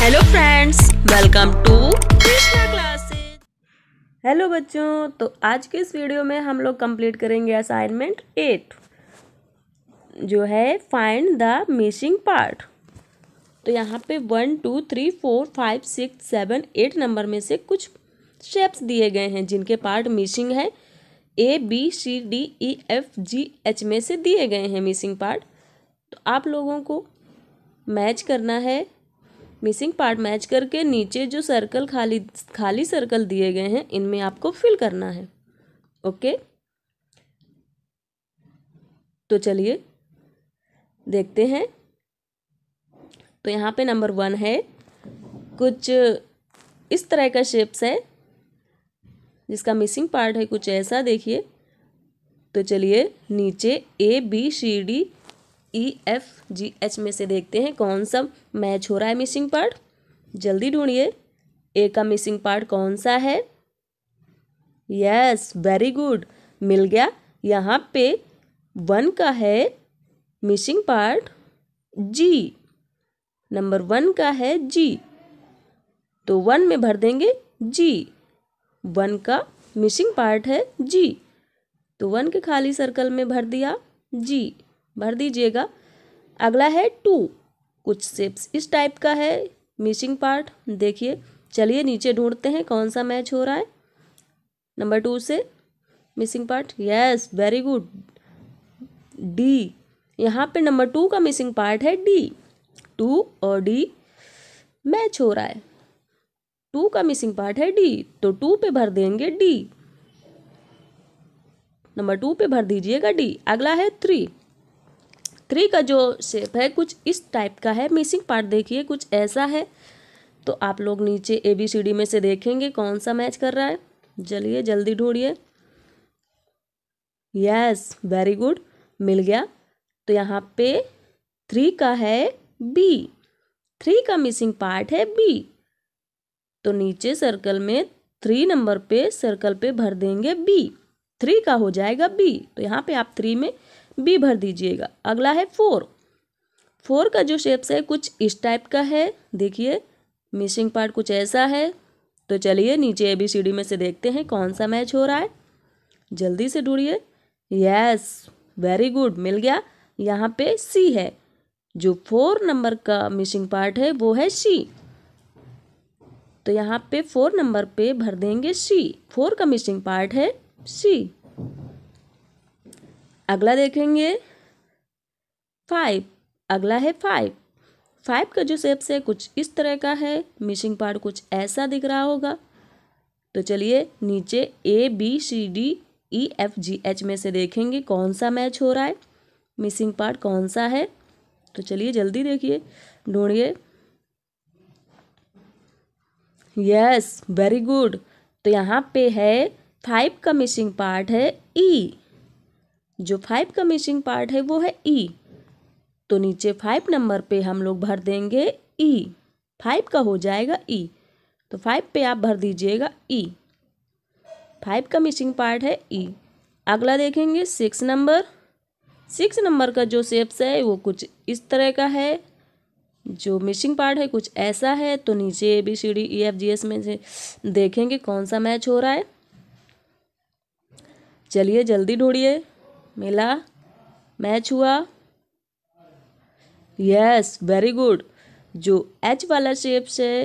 Hello friends welcome to Krishna classes hello बच्चों तो आज के इस वीडियो में हम लोग कंप्लीट करेंगे असाइनमेंट एट जो है फाइंड द मिसिंग पार्ट तो यहाँ पे one two three four five six seven eight number में से कुछ शेप्स दिए गए हैं जिनके पार्ट मिसिंग है A B C D E F G H में से दिए गए हैं मिसिंग पार्ट तो आप लोगों को मैच करना है मिसिंग पार्ट मैच करके नीचे जो सर्कल खाली खाली सर्कल दिए गए हैं इनमें आपको फिल करना है ओके तो चलिए देखते हैं तो यहाँ पे नंबर वन है कुछ इस तरह का शेप्स है जिसका मिसिंग पार्ट है कुछ ऐसा देखिए तो चलिए नीचे A B C D E F G H में से देखते हैं कौन सा मैच हो रहा है मिसिंग पार्ट जल्दी ढूंढिए ए का मिसिंग पार्ट कौन सा है यस वेरी गुड मिल गया यहाँ पे वन का है missing part G number one का है जी तो वन में भर देंगे जी वन का मिसिंग पार्ट है जी तो वन के खाली सर्कल में भर दिया जी भर दीजिएगा अगला है टू कुछ सेप्स इस टाइप का है मिसिंग पार्ट देखिए चलिए नीचे ढूंढते हैं कौन सा मैच हो रहा है नंबर टू से missing part yes very good D यहाँ पे नंबर टू का मिसिंग पार्ट है डी टू और डी मैच हो रहा है टू का मिसिंग पार्ट है डी तो टू पे भर देंगे डी नंबर टू पे भर दीजिएगा डी अगला है थ्री थ्री का जो शेप है कुछ इस टाइप का है मिसिंग पार्ट देखिए कुछ ऐसा है तो आप लोग नीचे ए बी सी डी में से देखेंगे कौन सा मैच कर रहा है चलिए जल्दी ढूंढिए यस वेरी गुड मिल गया तो यहाँ पे थ्री का है बी थ्री का मिसिंग पार्ट है बी तो नीचे सर्कल में थ्री नंबर पे सर्कल पे भर देंगे बी थ्री का हो जाएगा बी तो यहाँ पे आप थ्री में बी भर दीजिएगा अगला है फोर फोर का जो शेप्स है कुछ इस टाइप का है देखिए मिसिंग पार्ट कुछ ऐसा है तो चलिए नीचे ए बी सी डी में से देखते हैं कौन सा मैच हो रहा है जल्दी से ढूंढिए यस वेरी गुड मिल गया यहाँ पे सी है जो फोर नंबर का मिसिंग पार्ट है वो है सी तो यहाँ पे फोर नंबर पे भर देंगे सी फोर का मिसिंग पार्ट है सी अगला देखेंगे फाइव अगला है फाइव फाइव का जो सेप्स है कुछ इस तरह का है मिसिंग पार्ट कुछ ऐसा दिख रहा होगा तो चलिए नीचे A B C D E F G H में से देखेंगे कौन सा मैच हो रहा है मिसिंग पार्ट कौन सा है तो चलिए जल्दी देखिए ढूंढिए यस वेरी गुड तो यहाँ पे है फाइव का मिसिंग पार्ट है ई e. जो फाइव का मिसिंग पार्ट है वो है ई e. तो नीचे फाइव नंबर पे हम लोग भर देंगे ई e. फाइव का हो जाएगा ई e. तो फाइव पे आप भर दीजिएगा ई फाइव का मिसिंग पार्ट है ई अगला देखेंगे सिक्स नंबर सिक्स नंबर का जो सेप्स है वो कुछ इस तरह का है जो मिसिंग पार्ट है कुछ ऐसा है तो नीचे A B C D E F G S में से देखेंगे कौन सा मैच हो रहा है चलिए जल्दी ढूंढिए मिला मैच हुआ यस वेरी गुड जो एच वाला शेप्स है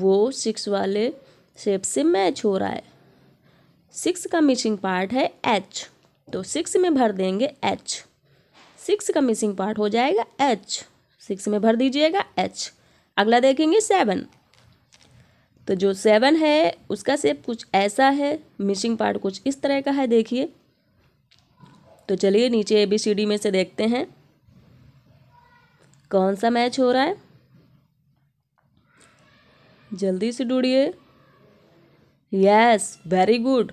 वो सिक्स वाले शेप से मैच हो रहा है सिक्स का मिसिंग पार्ट है एच तो सिक्स में भर देंगे एच सिक्स का मिसिंग पार्ट हो जाएगा एच सिक्स में भर दीजिएगा एच अगला देखेंगे सेवन तो जो सेवन है उसका सेप कुछ ऐसा है मिसिंग पार्ट कुछ इस तरह का है देखिए तो चलिए नीचे ए बी सी डी में से देखते हैं कौन सा मैच हो रहा है जल्दी से ढूंढिए यस वेरी गुड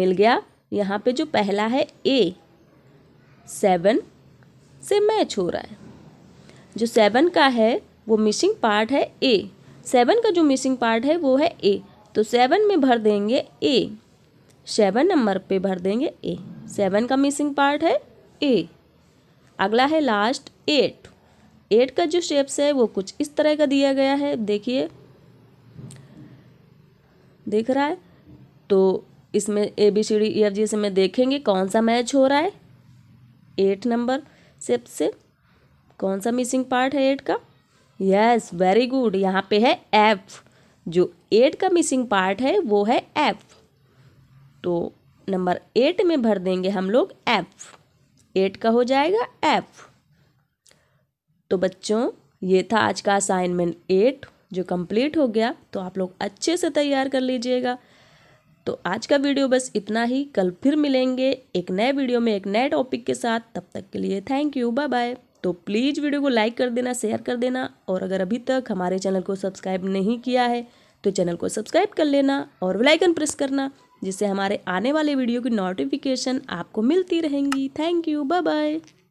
मिल गया यहाँ पे जो पहला है ए सेवन से मैच हो रहा है जो सेवन का है वो मिसिंग पार्ट है ए सेवन का जो मिसिंग पार्ट है वो है ए तो सेवन में भर देंगे ए सेवन नंबर पे भर देंगे ए सेवन का मिसिंग पार्ट है ए अगला है लास्ट एट एट का जो शेप्स है वो कुछ इस तरह का दिया गया है देखिए देख रहा है तो इसमें A B C D E F G से में देखेंगे कौन सा मैच हो रहा है एट नंबर शेप से कौन सा मिसिंग पार्ट है एट का यस वेरी गुड यहाँ पे है एफ जो एट का मिसिंग पार्ट है वो है एफ तो नंबर एट में भर देंगे हम लोग एफ एट का हो जाएगा एफ तो बच्चों ये था आज का असाइनमेंट एट जो कंप्लीट हो गया तो आप लोग अच्छे से तैयार कर लीजिएगा तो आज का वीडियो बस इतना ही कल फिर मिलेंगे एक नए वीडियो में एक नए टॉपिक के साथ तब तक के लिए थैंक यू बाय बाय तो प्लीज़ वीडियो को लाइक कर देना शेयर कर देना और अगर अभी तक हमारे चैनल को सब्सक्राइब नहीं किया है तो चैनल को सब्सक्राइब कर लेना और वेलाइकन प्रेस करना जिससे हमारे आने वाले वीडियो की नोटिफिकेशन आपको मिलती रहेंगी थैंक यू बाय बाय